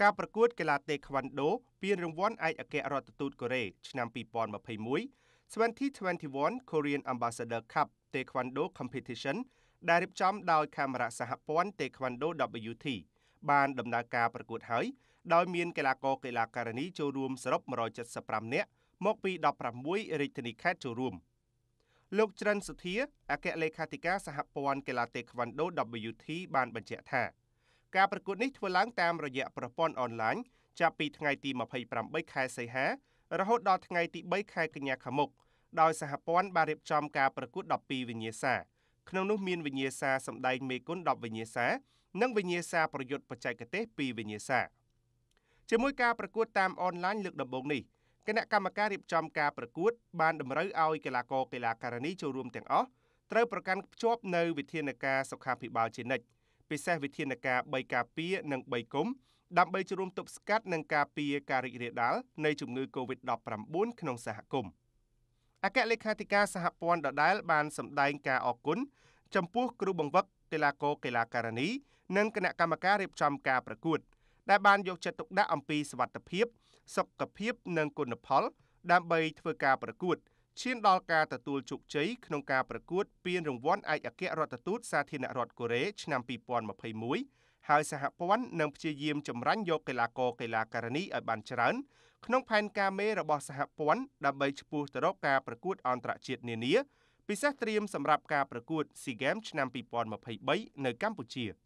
ការប្រកួតកីឡាតេខ្វាន់ដូពានរង្វាន់ឯកអគ្គរដ្ឋទូតកូរ៉េឆ្នាំ2021 2021 Korean Ambassador Cup Taekwondo Competition ដែលរៀបចំដោយកាមេរៈសហព័ន្ធ Taekwondo WT បានដំណើរការប្រកួតហើយ ដោយមានកីឡាករកីឡាការិនីចូលរួមសរុប175នាក់មកពី16រាជធានីខេត្តចូលរួមលោកច្រិនសុធាអគ្គលេខាធិការសហព័ន្ធកីឡាតេខ្វាន់ដូ WT បានបញ្ជាក់ថាការប្រកួតនេះធ្វើឡើងតាមរយៈប្រព័ន្ធអនឡាញចាប់ពីថ្ងៃទី28ខែសីហារហូតដល់ថ្ងៃទី3ខែកញ្ញាខាងមុខដោយសហព័ន្ធបានរៀបចំការប្រកួត12វិញ្ញាសា ក្នុងនោះមានវិញ្ញាសាសម្ដែងមេគុណ10វិញ្ញាសានិងវិញ្ញាសាប្រយុទ្ធបច្ចេកទេស2វិញ្ញាសាជាមួយការប្រកួតតាមអនឡាញលើកដំបូងនេះគណៈកម្មការរៀបចំការប្រកួត បានតម្រូវឲ្យកីឡាករកីឡាការិនីចូលរួម ទាំងអស់ត្រូវប្រកាន់ភ្ជាប់នៅវិធានការសុខាភិបាលជានិច្ចពិសេសវិធានការ3ការពារនិង3គុំដើម្បីជួមទប់ស្កាត់និងការពារការរីករាលដាលនៃជំងឺ Covid-19 ក្នុងសហគមន៍អគ្គលេខាធិការសហព័ន្ធដដែលបានសម្ដែងការអគុណចំពោះគ្រូបង្វឹកកីឡាករកីឡាការិនី និងគណៈកម្មការរៀបចំការប្រកួត ដែលបានយកចិត្តទុកដាក់អំពីសុវត្ថិភាព សុខភាពនិងគុណផលដើម្បីធ្វើការប្រកួតឈានដល់ការទទួលជោគជ័យក្នុងការប្រកួតពានរង្វាន់ឯកអគ្គរដ្ឋទូតសាធារណរដ្ឋកូរ៉េឆ្នាំ2021ហើយសហព័ន្ធនឹងព្យាយាមចម្រាញ់យកកីឡាករកីឡាការិនីឲ្យបានច្រើនក្នុងផែនការមេរបស់សហព័ន្ធដើម្បីឈ្មោះទៅរកការប្រកួតអន្តរជាតិនានា ពិសេសត្រៀមសម្រាប់ការប្រកួត SEA Games ឆ្នាំ2023នៅកម្ពុជា។